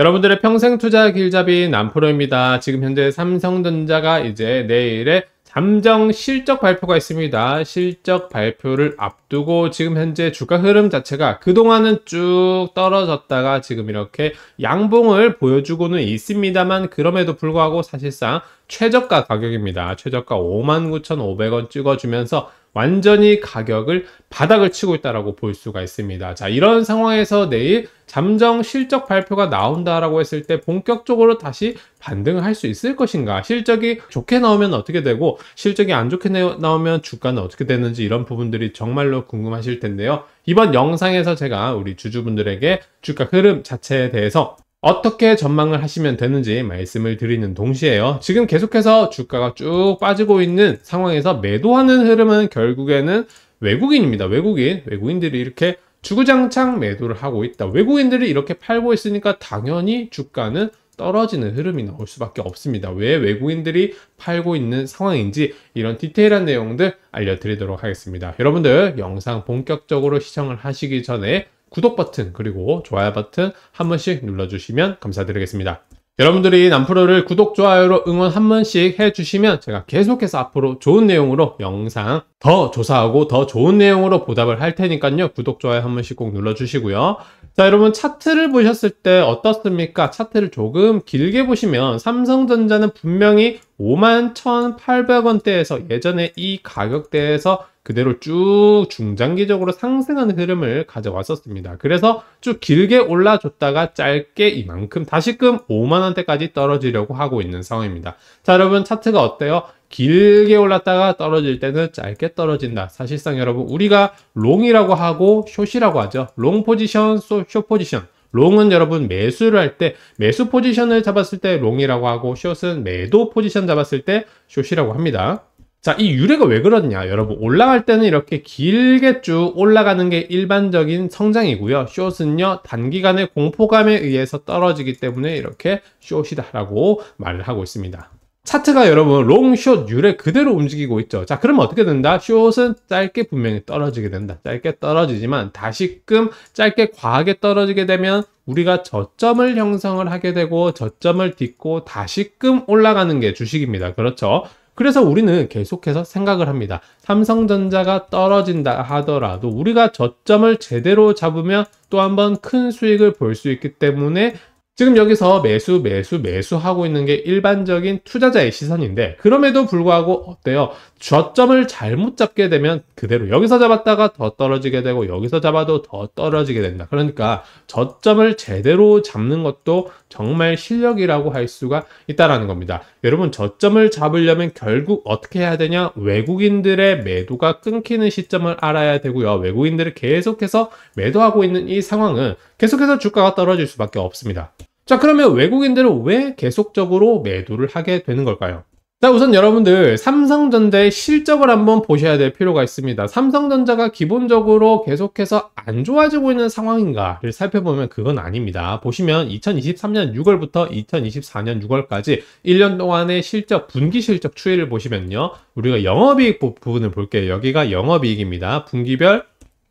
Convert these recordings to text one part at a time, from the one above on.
여러분들의 평생 투자 길잡이 남프로입니다. 지금 현재 삼성전자가 이제 내일에 잠정 실적 발표가 있습니다. 실적 발표를 앞두고 지금 현재 주가 흐름 자체가 그동안은 쭉 떨어졌다가 지금 이렇게 양봉을 보여주고는 있습니다만 그럼에도 불구하고 사실상 최저가 가격입니다. 최저가 59,500원 찍어주면서 완전히 가격을 바닥을 치고 있다라고 볼 수가 있습니다. 자, 이런 상황에서 내일 잠정 실적 발표가 나온다라고 했을 때 본격적으로 다시 반등할 수 있을 것인가? 실적이 좋게 나오면 어떻게 되고 실적이 안 좋게 나오면 주가는 어떻게 되는지 이런 부분들이 정말로 궁금하실 텐데요. 이번 영상에서 제가 우리 주주분들에게 주가 흐름 자체에 대해서 어떻게 전망을 하시면 되는지 말씀을 드리는 동시에요. 지금 계속해서 주가가 쭉 빠지고 있는 상황에서 매도하는 흐름은 결국에는 외국인입니다. 외국인, 외국인들이 이렇게 주구장창 매도를 하고 있다. 외국인들이 이렇게 팔고 있으니까 당연히 주가는 떨어지는 흐름이 나올 수밖에 없습니다. 왜 외국인들이 팔고 있는 상황인지 이런 디테일한 내용들 알려드리도록 하겠습니다. 여러분들 영상 본격적으로 시청을 하시기 전에 구독 버튼 그리고 좋아요 버튼 한 번씩 눌러주시면 감사드리겠습니다. 여러분들이 남프로를 구독, 좋아요로 응원 한 번씩 해주시면 제가 계속해서 앞으로 좋은 내용으로 영상 더 조사하고 더 좋은 내용으로 보답을 할 테니까요. 구독, 좋아요 한 번씩 꼭 눌러주시고요. 자 여러분 차트를 보셨을 때 어떻습니까? 차트를 조금 길게 보시면 삼성전자는 분명히 51,800원대에서 예전에 이 가격대에서 그대로 쭉 중장기적으로 상승하는 흐름을 가져왔었습니다. 그래서 쭉 길게 올라줬다가 짧게 이만큼 다시금 5만원대까지 떨어지려고 하고 있는 상황입니다. 자 여러분 차트가 어때요? 길게 올랐다가 떨어질 때는 짧게 떨어진다. 사실상 여러분 우리가 롱이라고 하고 숏이라고 하죠. 롱 포지션, 숏 포지션. 롱은 여러분 매수를 할 때 매수 포지션을 잡았을 때 롱이라고 하고 숏은 매도 포지션 잡았을 때 숏이라고 합니다. 자, 이 유래가 왜그러냐 여러분, 올라갈 때는 이렇게 길게 쭉 올라가는 게 일반적인 성장이고요. 숏은요, 단기간의 공포감에 의해서 떨어지기 때문에 이렇게 숏이다라고 말을 하고 있습니다. 차트가 여러분 롱숏 유래 그대로 움직이고 있죠 자 그러면 어떻게 된다 숏은 짧게 분명히 떨어지게 된다 짧게 떨어지지만 다시금 짧게 과하게 떨어지게 되면 우리가 저점을 형성을 하게 되고 저점을 딛고 다시금 올라가는 게 주식입니다 그렇죠 그래서 우리는 계속해서 생각을 합니다 삼성전자가 떨어진다 하더라도 우리가 저점을 제대로 잡으면 또 한 번 큰 수익을 볼 수 있기 때문에 지금 여기서 매수 매수 매수 하고 있는 게 일반적인 투자자의 시선인데 그럼에도 불구하고 어때요? 저점을 잘못 잡게 되면 그대로 여기서 잡았다가 더 떨어지게 되고 여기서 잡아도 더 떨어지게 된다. 그러니까 저점을 제대로 잡는 것도 정말 실력이라고 할 수가 있다라는 겁니다. 여러분 저점을 잡으려면 결국 어떻게 해야 되냐? 외국인들의 매도가 끊기는 시점을 알아야 되고요. 외국인들이 계속해서 매도하고 있는 이 상황은 계속해서 주가가 떨어질 수밖에 없습니다. 자 그러면 외국인들은 왜 계속적으로 매도를 하게 되는 걸까요? 자 우선 여러분들 삼성전자의 실적을 한번 보셔야 될 필요가 있습니다 삼성전자가 기본적으로 계속해서 안 좋아지고 있는 상황인가를 살펴보면 그건 아닙니다 보시면 2023년 6월부터 2024년 6월까지 1년 동안의 실적 분기 실적 추이를 보시면요 우리가 영업이익 부분을 볼게요 여기가 영업이익입니다 분기별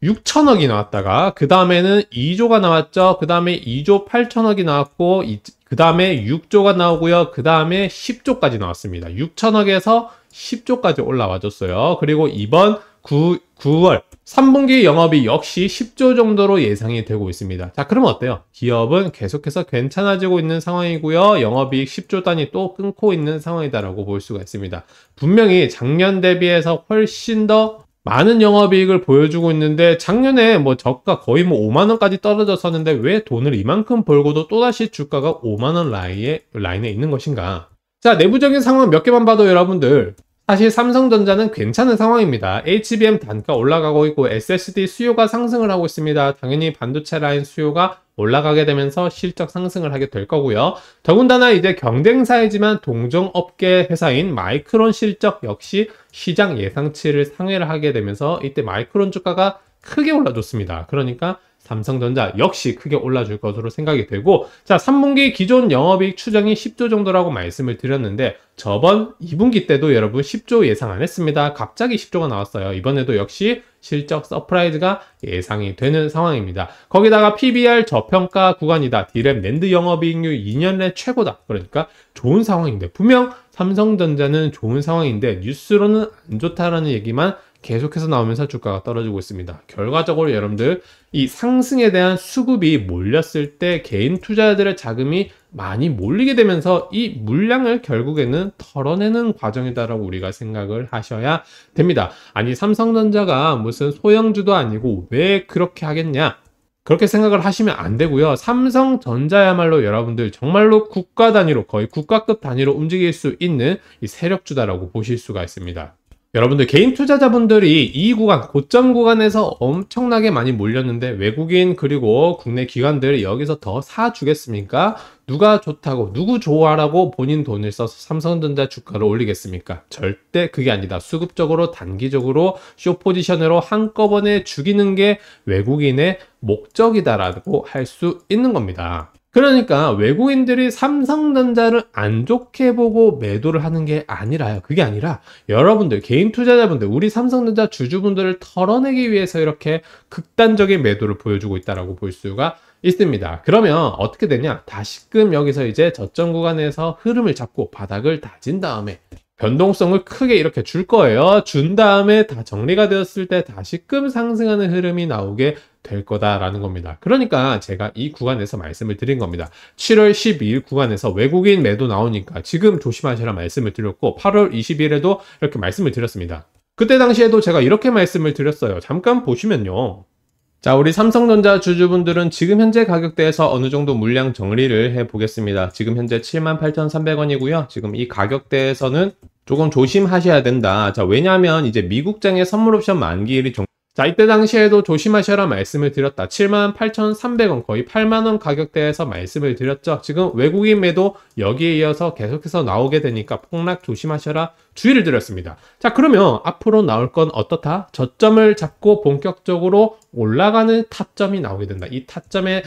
6천억이 나왔다가 그 다음에는 2조가 나왔죠. 그 다음에 2조 8천억이 나왔고 그 다음에 6조가 나오고요. 그 다음에 10조까지 나왔습니다. 6천억에서 10조까지 올라와 줬어요. 그리고 이번 9, 9월 3분기 영업이 역시 10조 정도로 예상이 되고 있습니다. 자, 그럼 어때요? 기업은 계속해서 괜찮아지고 있는 상황이고요. 영업이익 10조 단위 또 끊고 있는 상황이다라고 볼 수가 있습니다. 분명히 작년 대비해서 훨씬 더 많은 영업이익을 보여주고 있는데 작년에 뭐 저가 거의 뭐 5만원까지 떨어졌었는데 왜 돈을 이만큼 벌고도 또다시 주가가 5만원 라인에, 있는 것인가 자 내부적인 상황 몇 개만 봐도 여러분들 사실 삼성전자는 괜찮은 상황입니다. HBM 단가 올라가고 있고 SSD 수요가 상승을 하고 있습니다. 당연히 반도체 라인 수요가 올라가게 되면서 실적 상승을 하게 될 거고요. 더군다나 이제 경쟁사이지만 동종업계 회사인 마이크론 실적 역시 시장 예상치를 상회를 하게 되면서 이때 마이크론 주가가 크게 올라줬습니다. 그러니까 삼성전자 역시 크게 올라줄 것으로 생각이 되고 자 3분기 기존 영업이익 추정이 10조 정도라고 말씀을 드렸는데 저번 2분기 때도 여러분 10조 예상 안 했습니다 갑자기 10조가 나왔어요 이번에도 역시 실적 서프라이즈가 예상이 되는 상황입니다 거기다가 PBR 저평가 구간이다 디램 랜드 영업이익률 2년 내 최고다 그러니까 좋은 상황인데 분명 삼성전자는 좋은 상황인데 뉴스로는 안 좋다라는 얘기만 계속해서 나오면서 주가가 떨어지고 있습니다. 결과적으로 여러분들 이 상승에 대한 수급이 몰렸을 때 개인 투자자들의 자금이 많이 몰리게 되면서 이 물량을 결국에는 털어내는 과정이다라고 우리가 생각을 하셔야 됩니다. 아니 삼성전자가 무슨 소형주도 아니고 왜 그렇게 하겠냐? 그렇게 생각을 하시면 안 되고요. 삼성전자야말로 여러분들 정말로 국가 단위로 거의 국가급 단위로 움직일 수 있는 이 세력주다라고 보실 수가 있습니다. 여러분들 개인 투자자분들이 이 구간 고점 구간에서 엄청나게 많이 몰렸는데 외국인 그리고 국내 기관들 여기서 더 사주겠습니까? 누가 좋다고 누구 좋아라고 본인 돈을 써서 삼성전자 주가를 올리겠습니까? 절대 그게 아니다. 수급적으로 단기적으로 쇼 포지션으로 한꺼번에 죽이는 게 외국인의 목적이다라고 할 수 있는 겁니다. 그러니까 외국인들이 삼성전자를 안 좋게 보고 매도를 하는 게 아니라요. 그게 아니라 여러분들 개인 투자자분들 우리 삼성전자 주주분들을 털어내기 위해서 이렇게 극단적인 매도를 보여주고 있다라고 볼 수가 있습니다. 그러면 어떻게 되냐? 다시금 여기서 이제 저점 구간에서 흐름을 잡고 바닥을 다진 다음에 변동성을 크게 이렇게 줄 거예요. 준 다음에 다 정리가 되었을 때 다시금 상승하는 흐름이 나오게 될 거다라는 겁니다. 그러니까 제가 이 구간에서 말씀을 드린 겁니다. 7월 12일 구간에서 외국인 매도 나오니까 지금 조심하시라 말씀을 드렸고 8월 20일에도 이렇게 말씀을 드렸습니다. 그때 당시에도 제가 이렇게 말씀을 드렸어요. 잠깐 보시면요. 자 우리 삼성전자 주주분들은 지금 현재 가격대에서 어느 정도 물량 정리를 해 보겠습니다 지금 현재 78,300원이고요 지금 이 가격대에서는 조금 조심하셔야 된다 자 왜냐하면 이제 미국장의 선물옵션 만기일이 종... 자, 이때 당시에도 조심하셔라 말씀을 드렸다. 78,300원, 거의 8만원 가격대에서 말씀을 드렸죠. 지금 외국인 매도 여기에 이어서 계속해서 나오게 되니까 폭락 조심하셔라 주의를 드렸습니다. 자, 그러면 앞으로 나올 건 어떻다? 저점을 잡고 본격적으로 올라가는 타점이 나오게 된다. 이 타점에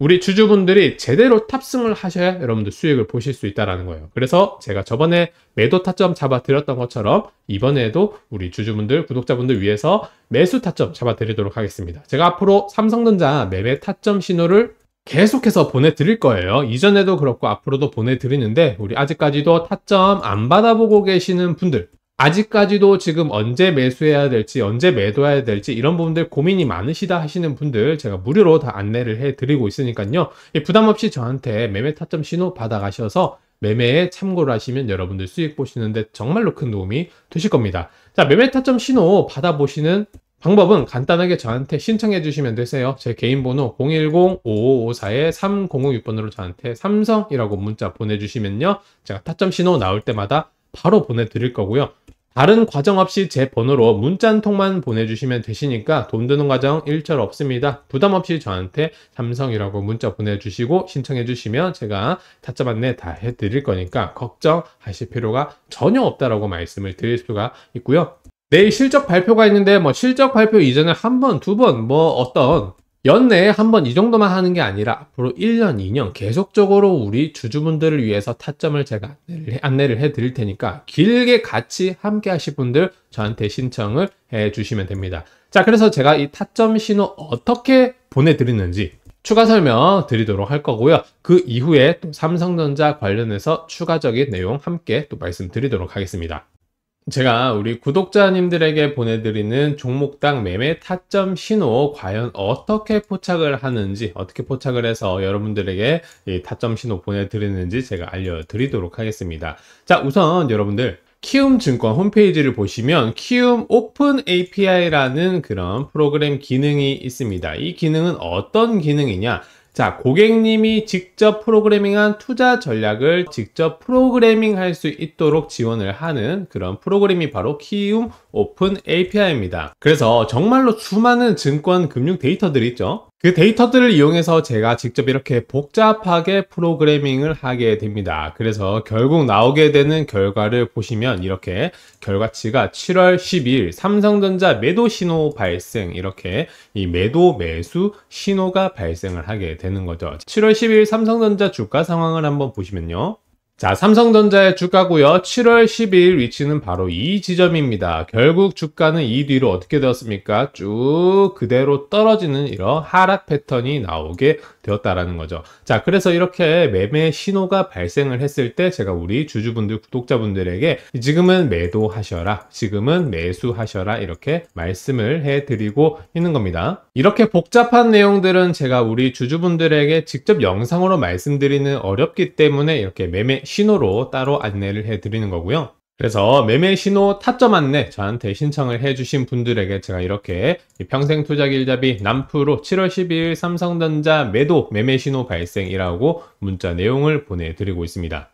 우리 주주분들이 제대로 탑승을 하셔야 여러분들 수익을 보실 수 있다는 거예요. 그래서 제가 저번에 매도 타점 잡아드렸던 것처럼 이번에도 우리 주주분들, 구독자분들 위해서 매수 타점 잡아드리도록 하겠습니다. 제가 앞으로 삼성전자 매매 타점 신호를 계속해서 보내드릴 거예요. 이전에도 그렇고 앞으로도 보내드리는데 우리 아직까지도 타점 안 받아보고 계시는 분들 아직까지도 지금 언제 매수해야 될지 언제 매도해야 될지 이런 부분들 고민이 많으시다 하시는 분들 제가 무료로 다 안내를 해드리고 있으니까요 부담없이 저한테 매매 타점 신호 받아가셔서 매매에 참고를 하시면 여러분들 수익 보시는데 정말로 큰 도움이 되실 겁니다 자 매매 타점 신호 받아보시는 방법은 간단하게 저한테 신청해 주시면 되세요 제 개인 번호 0 1 0 5 5 5 4 3 0 0 6번으로 저한테 삼성이라고 문자 보내주시면요 제가 타점 신호 나올 때마다 바로 보내드릴 거고요. 다른 과정 없이 제 번호로 문자 한 통만 보내주시면 되시니까 돈 드는 과정 일절 없습니다. 부담 없이 저한테 삼성이라고 문자 보내주시고 신청해주시면 제가 타짜 반내 다 해드릴 거니까 걱정하실 필요가 전혀 없다라고 말씀을 드릴 수가 있고요. 내일 실적 발표가 있는데 뭐 실적 발표 이전에 한 번, 두 번 뭐 어떤 연내에 한 번 이 정도만 하는 게 아니라 앞으로 1년, 2년 계속적으로 우리 주주분들을 위해서 타점을 제가 안내를, 해 드릴 테니까 길게 같이 함께 하실 분들 저한테 신청을 해 주시면 됩니다. 자, 그래서 제가 이 타점 신호 어떻게 보내드리는지 추가 설명 드리도록 할 거고요. 그 이후에 또 삼성전자 관련해서 추가적인 내용 함께 또 말씀드리도록 하겠습니다. 제가 우리 구독자님들에게 보내드리는 종목당 매매 타점 신호 과연 어떻게 포착을 하는지 어떻게 포착을 해서 여러분들에게 타점 신호 보내드리는지 제가 알려드리도록 하겠습니다 자 우선 여러분들 키움 증권 홈페이지를 보시면 키움 오픈 API라는 그런 프로그램 기능이 있습니다. 이 기능은 어떤 기능이냐? 자, 고객님이 직접 프로그래밍한 투자 전략을 직접 프로그래밍 할수 있도록 지원을 하는 그런 프로그램이 바로 키움 오픈 API입니다. 그래서 정말로 수많은 증권 금융 데이터들이 있죠. 그 데이터들을 이용해서 제가 직접 이렇게 복잡하게 프로그래밍을 하게 됩니다. 그래서 결국 나오게 되는 결과를 보시면 이렇게 결과치가 7월 12일 삼성전자 매도 신호 발생 이렇게 이 매도 매수 신호가 발생을 하게 되는 거죠. 7월 12일 삼성전자 주가 상황을 한번 보시면요. 자, 삼성전자의 주가고요. 7월 12일 위치는 바로 이 지점입니다. 결국 주가는 이 뒤로 어떻게 되었습니까? 쭉 그대로 떨어지는 이런 하락 패턴이 나오게 되었다라는 거죠. 자, 그래서 이렇게 매매 신호가 발생을 했을 때 제가 우리 주주분들, 구독자분들에게 지금은 매도하셔라, 지금은 매수하셔라 이렇게 말씀을 해드리고 있는 겁니다. 이렇게 복잡한 내용들은 제가 우리 주주분들에게 직접 영상으로 말씀드리는 어렵기 때문에 이렇게 매매 신호로 따로 안내를 해드리는 거고요. 그래서 매매 신호 타점 안내 저한테 신청을 해주신 분들에게 제가 이렇게 평생 투자 길잡이 남프로 7월 12일 삼성전자 매도 매매 신호 발생이라고 문자 내용을 보내드리고 있습니다.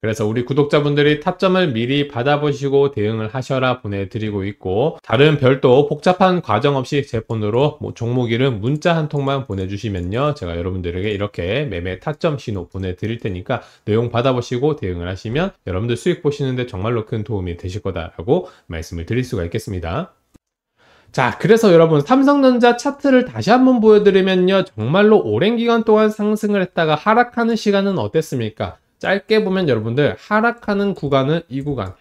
그래서 우리 구독자분들이 타점을 미리 받아보시고 대응을 하셔라 보내드리고 있고 다른 별도 복잡한 과정 없이 제 폰으로 뭐 종목 이름 문자 한 통만 보내주시면요 제가 여러분들에게 이렇게 매매 타점 신호 보내드릴 테니까 내용 받아보시고 대응을 하시면 여러분들 수익 보시는데 정말로 큰 도움이 되실 거다라고 말씀을 드릴 수가 있겠습니다. 자 그래서 여러분 삼성전자 차트를 다시 한번 보여드리면요 정말로 오랜 기간 동안 상승을 했다가 하락하는 시간은 어땠습니까? 짧게 보면 여러분들 하락하는 구간은 이 구간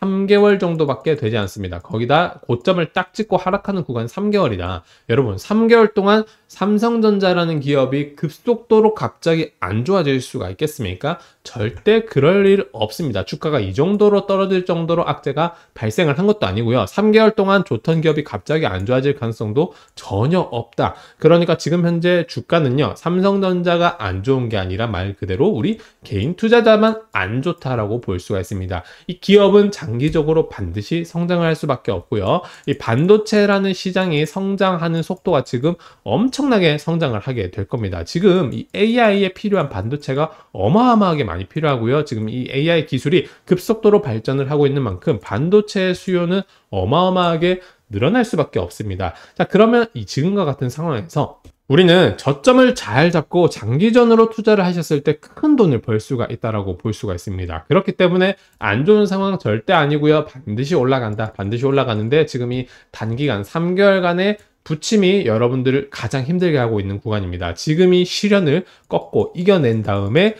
3개월 정도밖에 되지 않습니다. 거기다 고점을 딱 찍고 하락하는 구간 3개월이다. 여러분 3개월 동안 삼성전자라는 기업이 급속도로 갑자기 안 좋아질 수가 있겠습니까? 절대 그럴 일 없습니다. 주가가 이 정도로 떨어질 정도로 악재가 발생을 한 것도 아니고요. 3개월 동안 좋던 기업이 갑자기 안 좋아질 가능성도 전혀 없다. 그러니까 지금 현재 주가는요. 삼성전자가 안 좋은 게 아니라 말 그대로 우리 개인 투자자만 안 좋다라고 볼 수가 있습니다. 이 기업은 장 장기적으로 반드시 성장할 수밖에 없고요. 이 반도체라는 시장이 성장하는 속도가 지금 엄청나게 성장을 하게 될 겁니다. 지금 이 AI에 필요한 반도체가 어마어마하게 많이 필요하고요. 지금 이 AI 기술이 급속도로 발전을 하고 있는 만큼 반도체 수요는 어마어마하게 늘어날 수밖에 없습니다. 자, 그러면 이 지금과 같은 상황에서 우리는 저점을 잘 잡고 장기전으로 투자를 하셨을 때 큰 돈을 벌 수가 있다라고 볼 수가 있습니다. 그렇기 때문에 안 좋은 상황 절대 아니고요. 반드시 올라간다. 반드시 올라가는데 지금 이 단기간 3개월간의 부침이 여러분들을 가장 힘들게 하고 있는 구간입니다. 지금이 시련을 꺾고 이겨낸 다음에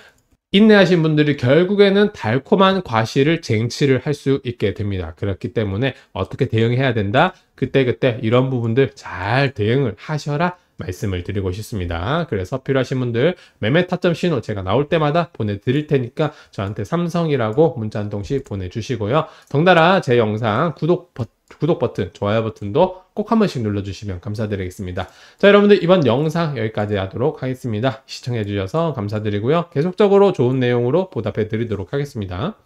인내하신 분들이 결국에는 달콤한 과실을 쟁취를 할 수 있게 됩니다. 그렇기 때문에 어떻게 대응해야 된다? 그때그때 그때 이런 부분들 잘 대응을 하셔라 말씀을 드리고 싶습니다. 그래서 필요하신 분들 매매 타점 신호 제가 나올 때마다 보내드릴 테니까 저한테 삼성이라고 문자 한 통씩 보내주시고요. 덩달아 제 영상 구독 버튼 구독 버튼, 좋아요 버튼도 꼭 한 번씩 눌러주시면 감사드리겠습니다. 자, 여러분들 이번 영상 여기까지 하도록 하겠습니다. 시청해주셔서 감사드리고요. 계속적으로 좋은 내용으로 보답해 드리도록 하겠습니다.